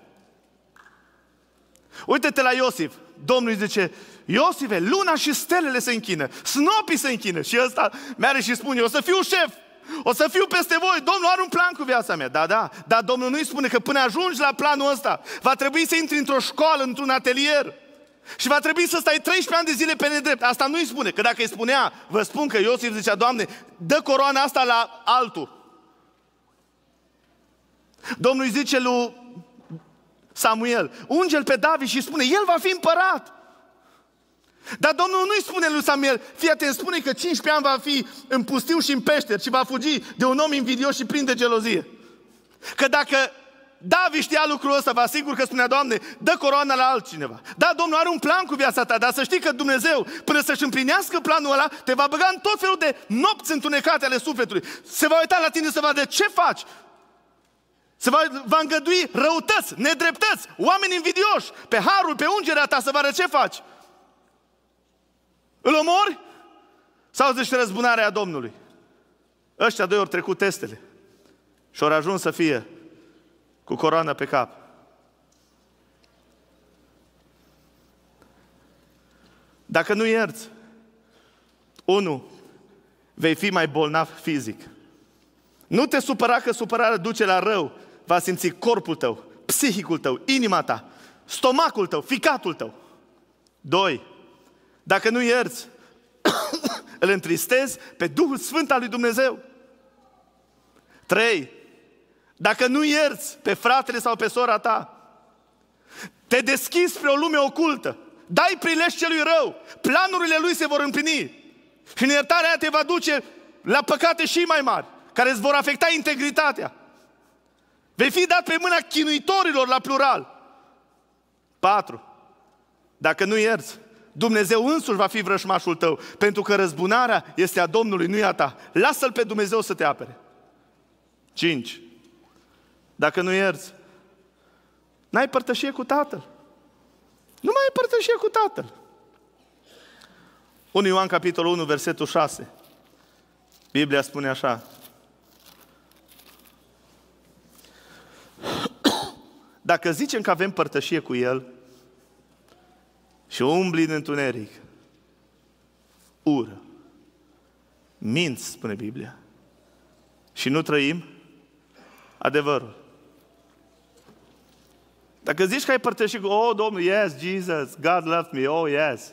Uite-te la Iosif. Domnul îi zice, Iosife, luna și stelele se închină, snopii se închină. Și ăsta merge și spune, o să fiu șef, o să fiu peste voi, Domnul are un plan cu viața mea. Da, da, dar Domnul nu-i spune că până ajungi la planul ăsta, va trebui să intri într-o școală, într-un atelier. Și va trebui să stai 13 ani de zile pe nedrept. Asta nu-i spune, că dacă îi spunea, vă spun că Iosif zicea, Doamne, dă coroana asta la altul. Domnul îi zice lui Samuel, unge pe David și spune, el va fi împărat. Dar Domnul nu-i spune lui Samuel, fii atent, spune că 15 ani va fi în pustiu și în peșteri și va fugi de un om invidios și plin de gelozie. Că dacă David știa lucrul ăsta, vă asigur că spunea, Doamne, dă coroana la altcineva. Da, Domnul are un plan cu viața ta, dar să știi că Dumnezeu, până să-și împlinească planul ăla, te va băga în tot felul de nopți întunecate ale sufletului. Se va uita la tine să vadă ce faci se va, va îngădui răutăți, nedreptăți, oameni invidioși, pe harul, pe ungerea ta, să vară ce faci. Îl omori? Sau zici răzbunarea Domnului? Ăștia doi ori trecut testele și au ajuns să fie cu coroană pe cap. Dacă nu ierți, unu, vei fi mai bolnav fizic. Nu te supăra că supărarea duce la rău, va simți corpul tău, psihicul tău, inima ta, stomacul tău, ficatul tău. Doi, Dacă nu ierți, îl întristezi pe Duhul Sfânt al lui Dumnezeu. Trei, Dacă nu ierți pe fratele sau pe sora ta, te deschizi spre o lume ocultă, dai prilej celui rău, planurile lui se vor împlini și în iertarea te va duce la păcate și mai mari, care îți vor afecta integritatea. Vei fi dat pe mâna chinuitorilor la plural. 4. Dacă nu ierți, Dumnezeu însuși va fi vrășmașul tău, pentru că răzbunarea este a Domnului, nu e a ta. Lasă-L pe Dumnezeu să te apere. 5. Dacă nu ierți, n-ai părtășie cu Tatăl. Nu mai ai părtășie cu Tatăl. 1 Ioan capitolul 1, versetul 6. Biblia spune așa, Dacă zicem că avem părtășie cu El și umbli în întuneric, ură, minți, spune Biblia, și nu trăim adevărul. Dacă zici că ai părtășit cu, oh, Domnul, yes, Jesus, God loved me, oh, yes.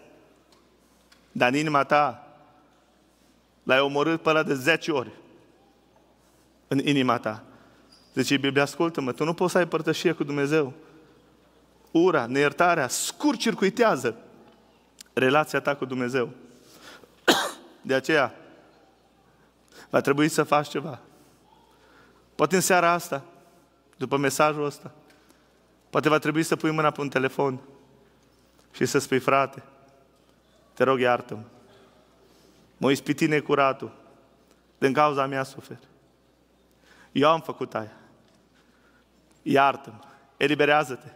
Dar în inima ta l-ai omorât pe de 10 ori. În inima ta. Zice Biblia, ascultă-mă, tu nu poți să ai părtășie cu Dumnezeu. Ura, neiertarea, scurt circuitează relația ta cu Dumnezeu. De aceea, va trebui să faci ceva. Poate în seara asta, după mesajul ăsta, poate va trebui să pui mâna pe un telefon și să spui, frate, te rog iartă-mă, mă ispiti necuratul, din cauza mea suferi. Eu am făcut aia iartă-mă, eliberează-te.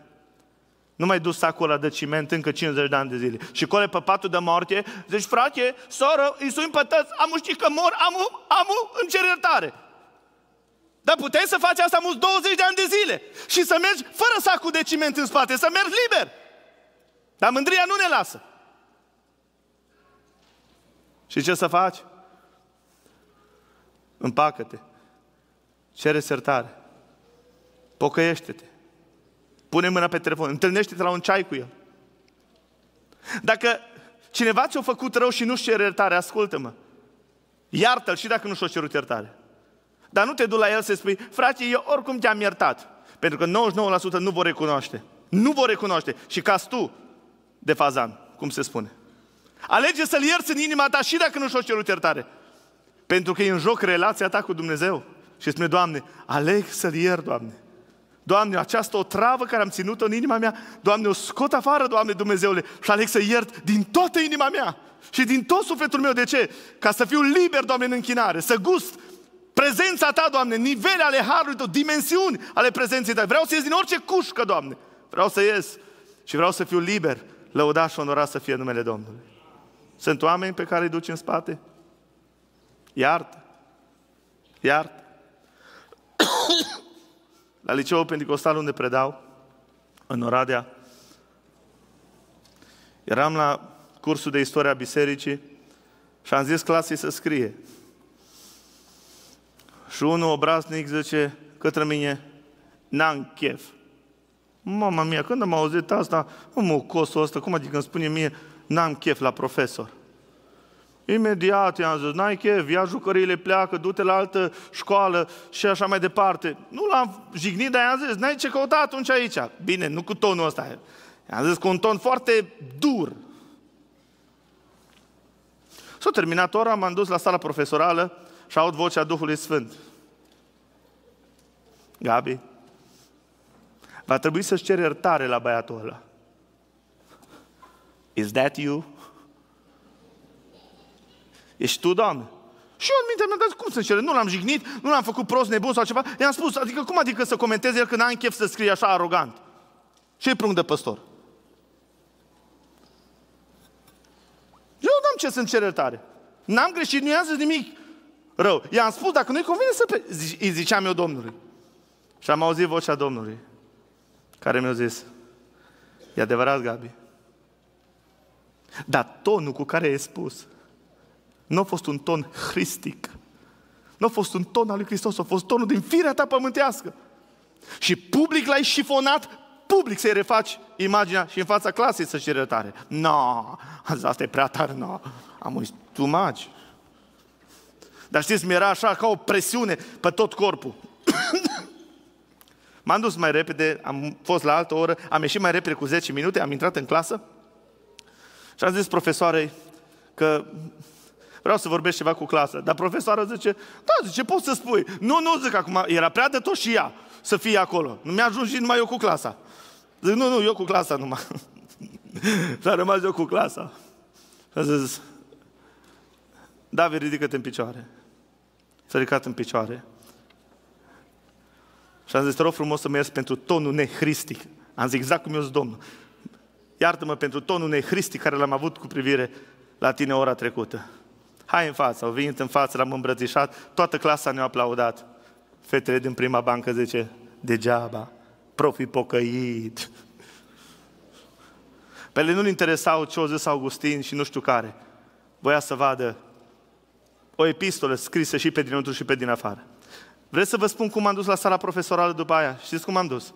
Nu mai dus sacul ăla de ciment încă 50 de ani de zile. Și cole pe patul de moarte, zici, frate, soră, îi sunt pătăți, am știi că mor, amu, amu, îmi iertare. Dar puteai să faci asta mult 20 de ani de zile și să mergi fără sacul de ciment în spate, să mergi liber. Dar mândria nu ne lasă. Și ce să faci? Împacă-te. Cere sertare. Pocăiește-te. Pune mâna pe telefon. Întâlnește-te la un ceai cu el. Dacă cineva ți-a făcut rău și nu-și cere iertare, ascultă-mă. Iartă-l și dacă nu și o cerut iertare. Dar nu te du la el să spui, frate, eu oricum te-am iertat. Pentru că 99% nu vor recunoaște. Nu vor recunoaște. Și ca tu de fazan, cum se spune. Alege să-l ierți în inima ta și dacă nu și o cerut iertare. Pentru că e în joc relația ta cu Dumnezeu. Și spune, Doamne, aleg să-l iert, Doamne. Doamne, această travă care am ținut-o în inima mea, Doamne, o scot afară, Doamne Dumnezeule, și aleg să iert din toată inima mea și din tot sufletul meu. De ce? Ca să fiu liber, Doamne, în închinare, să gust prezența Ta, Doamne, nivele ale Harului Tău, dimensiuni ale prezenței Tale. Vreau să ies din orice cușcă, Doamne. Vreau să ies și vreau să fiu liber, lăudat și onorat să fie numele Domnului. Sunt oameni pe care îi duci în spate? Iartă. Iartă la liceul pentecostal unde predau, în Oradea. Eram la cursul de istoria bisericii și am zis clasei să scrie. Și unul obraznic zice către mine, n-am chef. Mama mea, când am auzit asta, mă, cosul ăsta, cum adică îmi spune mie, n-am chef la profesor. Imediat i-am zis, n-ai chef, ia jucăriile, pleacă, du-te la altă școală și așa mai departe. Nu l-am jignit, dar i-am zis, n-ai ce căuta atunci aici. Bine, nu cu tonul ăsta. I-am zis cu un ton foarte dur. S-a terminat ora, m-am dus la sala profesorală și aud vocea Duhului Sfânt. Gabi, va trebui să și ceri iertare la băiatul ăla. Is that you? Ești tu, Doamne? Și eu în mintea mea, cum să cele? Nu l-am jignit, nu l-am făcut prost, nebun sau ceva. I-am spus, adică cum adică să comentez el când n-am chef să scrie așa arogant? Ce-i prunc de păstor? Eu n-am ce să-mi tare. N-am greșit, nu i-am zis nimic rău. I-am spus, dacă nu-i convine să... Pe... Îi ziceam eu Domnului. Și am auzit vocea Domnului, care mi-a zis, e adevărat, Gabi, dar tonul cu care ai spus, nu a fost un ton hristic. Nu a fost un ton al lui Hristos, a fost tonul din firea ta pământească. Și public l-ai șifonat, public să-i refaci imaginea și în fața clasei să cere tare. No, asta e prea tare, no. Am tu magi. Dar știți, mi era așa ca o presiune pe tot corpul. M-am dus mai repede, am fost la altă oră, am ieșit mai repede cu 10 minute, am intrat în clasă și am zis profesoarei că vreau să vorbesc ceva cu clasa. Dar profesoara zice, da, zice, poți să spui. Nu, nu, zic acum, era prea de tot și ea să fie acolo. Nu mi-a ajuns și numai eu cu clasa. Zic, nu, nu, eu cu clasa numai. S-a rămas eu cu clasa. a zis, David, ridică-te în picioare. S-a ridicat în picioare. Și am zis, te rog frumos să mă ies pentru tonul nehristic. Am zis exact cum eu sunt Domnul. Iartă-mă pentru tonul nehristic care l-am avut cu privire la tine ora trecută. Hai în față, au venit în față, l-am îmbrățișat, toată clasa ne-a aplaudat. Fetele din prima bancă zice, degeaba, profi pocăit. Pe ele nu-l interesau ce au zis Augustin și nu știu care. Voia să vadă o epistolă scrisă și pe dinăuntru și pe din afară. Vreți să vă spun cum am dus la sala profesorală după aia? Știți cum am dus?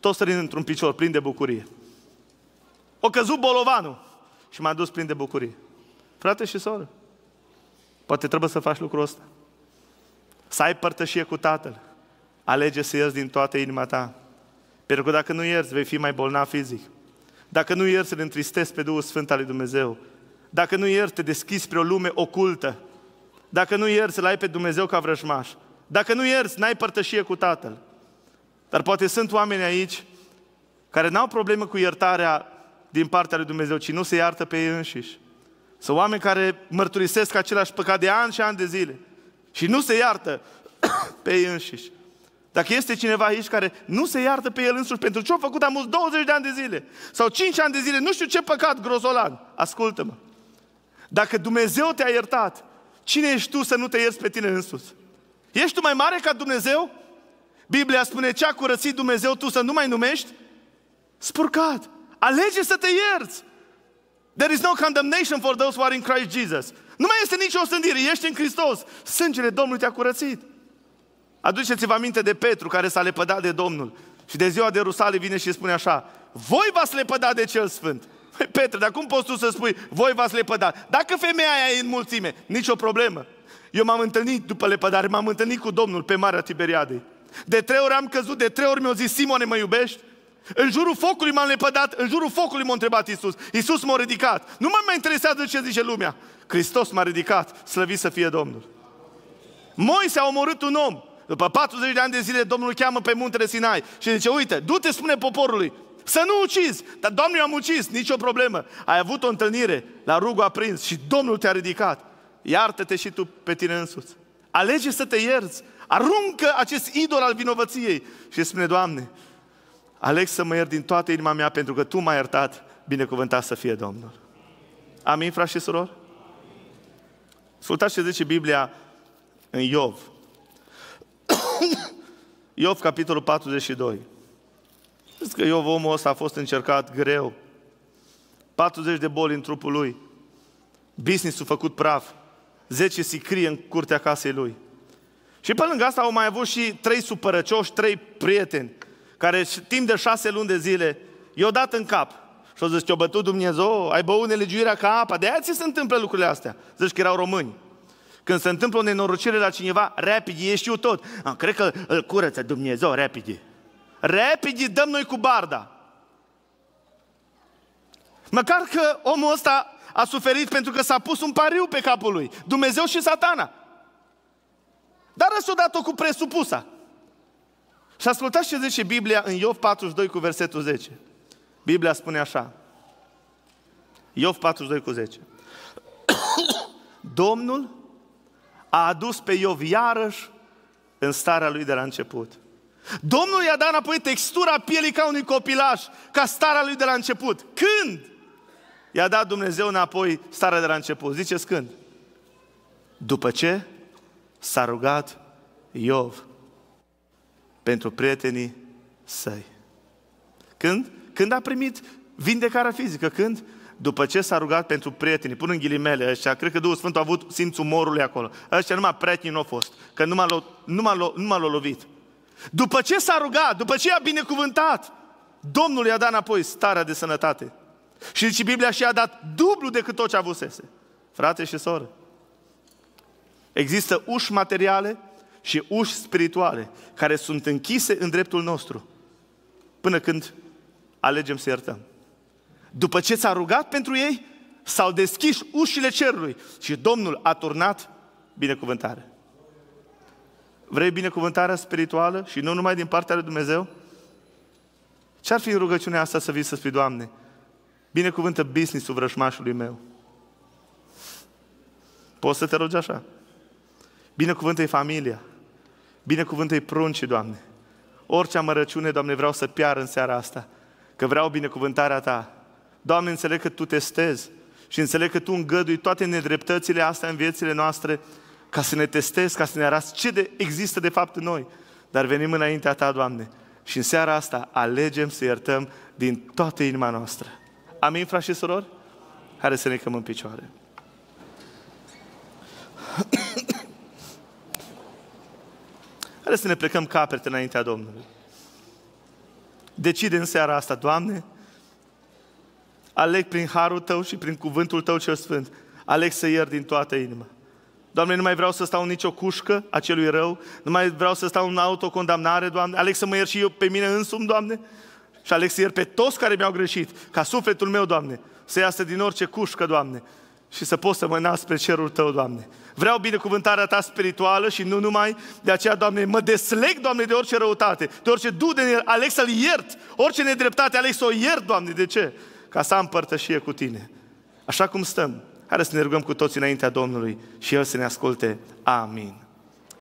Toți sărind într-un picior, plin de bucurie. O căzut bolovanul și m-a dus plin de bucurie. Frate și soră, Poate trebuie să faci lucrul ăsta. Să ai părtășie cu Tatăl. Alege să ierți din toată inima ta. Pentru că dacă nu ierți, vei fi mai bolnav fizic. Dacă nu ierți, îl întristezi pe Duhul Sfânt al lui Dumnezeu. Dacă nu ierți, te deschizi spre o lume ocultă. Dacă nu ierți, îl ai pe Dumnezeu ca vrăjmaș. Dacă nu ierți, n-ai părtășie cu Tatăl. Dar poate sunt oameni aici care n-au probleme cu iertarea din partea lui Dumnezeu, ci nu se iartă pe ei înșiși. Să oameni care mărturisesc același păcat de ani și ani de zile și nu se iartă pe ei înșiși. Dacă este cineva aici care nu se iartă pe el însuși pentru ce a făcut amuz 20 de ani de zile sau 5 ani de zile, nu știu ce păcat grozolan, ascultă-mă. Dacă Dumnezeu te-a iertat, cine ești tu să nu te ierți pe tine însuți? Ești tu mai mare ca Dumnezeu? Biblia spune ce a curățit Dumnezeu tu să nu mai numești? Spurcat. Alege să te ierți. There is no condemnation for those who are in Christ Jesus. Nu mai este nicio osândire, ești în Hristos. Sângele Domnului te-a curățit. Aduceți-vă aminte de Petru care s-a lepădat de Domnul. Și de ziua de rusale vine și spune așa, voi v-ați lepădat de cel sfânt. Păi Petru, dar cum poți tu să spui, voi v-ați lepădat? Dacă femeia aia e în mulțime, nicio problemă. Eu m-am întâlnit după lepădare, m-am întâlnit cu Domnul pe Marea Tiberiadei. De trei ori am căzut, de trei ori mi-au zis, Simone, mă iubești? În jurul focului m-am lepădat, în jurul focului m-a întrebat Iisus. Iisus m-a ridicat. Nu mă mai interesează ce zice lumea. Hristos m-a ridicat, slăvit să fie Domnul. Moise a omorât un om. După 40 de ani de zile, Domnul cheamă pe muntele Sinai și zice, uite, du-te, spune poporului, să nu ucizi. Dar, Domnul eu am ucis, nicio problemă. Ai avut o întâlnire, la rugul prins și Domnul te-a ridicat. Iartă-te și tu pe tine însuți. Alege să te ierți. Aruncă acest idol al vinovăției și spune, Doamne, Aleg să mă iert din toată inima mea pentru că Tu m-ai iertat, binecuvântat să fie Domnul. Amin, frați și surori? Ascultați ce zice Biblia în Iov. Iov, capitolul 42. Știți că Iov, omul ăsta, a fost încercat greu. 40 de boli în trupul lui. Business-ul făcut praf. 10 sicrie în curtea casei lui. Și pe lângă asta au mai avut și trei supărăcioși, trei prieteni care timp de șase luni de zile i-o dat în cap. Și o zice, o bătut Dumnezeu, ai băut nelegiuirea ca apa. De aia ți se întâmplă lucrurile astea. Zici că erau români. Când se întâmplă o nenorocire la cineva, rapid, ei știu tot. A, ah, cred că îl curăță Dumnezeu, rapid. Rapid dăm noi cu barda. Măcar că omul ăsta a suferit pentru că s-a pus un pariu pe capul lui. Dumnezeu și satana. Dar s dat-o cu presupusa. Și ascultați ce zice Biblia în Iov 42 cu versetul 10. Biblia spune așa. Iov 42 cu 10. Domnul a adus pe Iov iarăși în starea lui de la început. Domnul i-a dat înapoi textura pielii ca unui copilaj, ca starea lui de la început. Când? I-a dat Dumnezeu înapoi starea de la început. Ziceți când? După ce s-a rugat Iov pentru prietenii săi. Când? Când a primit vindecarea fizică, când? După ce s-a rugat pentru prietenii, pun în ghilimele ăștia, cred că Duhul Sfânt a avut simțul umorului acolo. Ăștia numai prietenii nu au fost, că nu m a numai, l-a, numai l-a lovit. După ce s-a rugat, după ce i-a binecuvântat, Domnul i-a dat înapoi starea de sănătate. Și zice Biblia și i-a dat dublu decât tot ce avusese. Frate și soră, există uși materiale, și uși spirituale care sunt închise în dreptul nostru până când alegem să iertăm. După ce s-a rugat pentru ei, s-au deschis ușile cerului și Domnul a turnat binecuvântare. Vrei binecuvântarea spirituală și nu numai din partea lui Dumnezeu? Ce ar fi în rugăciunea asta să vii să spui, Doamne, binecuvântă business-ul vrășmașului meu? Poți să te rogi așa. Binecuvântă-i familia, Binecuvântă-i pruncii, Doamne. Orice amărăciune, Doamne, vreau să piar în seara asta. Că vreau binecuvântarea Ta. Doamne, înțeleg că Tu testezi și înțeleg că Tu îngădui toate nedreptățile astea în viețile noastre ca să ne testezi, ca să ne arăți ce de, există de fapt în noi. Dar venim înaintea Ta, Doamne, și în seara asta alegem să iertăm din toată inima noastră. Amin, frați și surori? Hai să ne căm în picioare. Haideți să ne plecăm capete înaintea Domnului. Decide în seara asta, Doamne, aleg prin harul Tău și prin cuvântul Tău cel Sfânt, aleg să iert din toată inima. Doamne, nu mai vreau să stau în nicio cușcă a celui rău, nu mai vreau să stau în autocondamnare, Doamne, aleg să mă iert și eu pe mine însumi, Doamne, și aleg să iert pe toți care mi-au greșit, ca sufletul meu, Doamne, să iasă din orice cușcă, Doamne, și să pot să mă nasc spre cerul Tău, Doamne. Vreau binecuvântarea Ta spirituală și nu numai, de aceea, Doamne, mă desleg, Doamne, de orice răutate, de orice dude, aleg să-L iert, orice nedreptate, aleg să o iert, Doamne, de ce? Ca să am părtășie cu Tine. Așa cum stăm, Haideți să ne rugăm cu toți înaintea Domnului și El să ne asculte. Amin.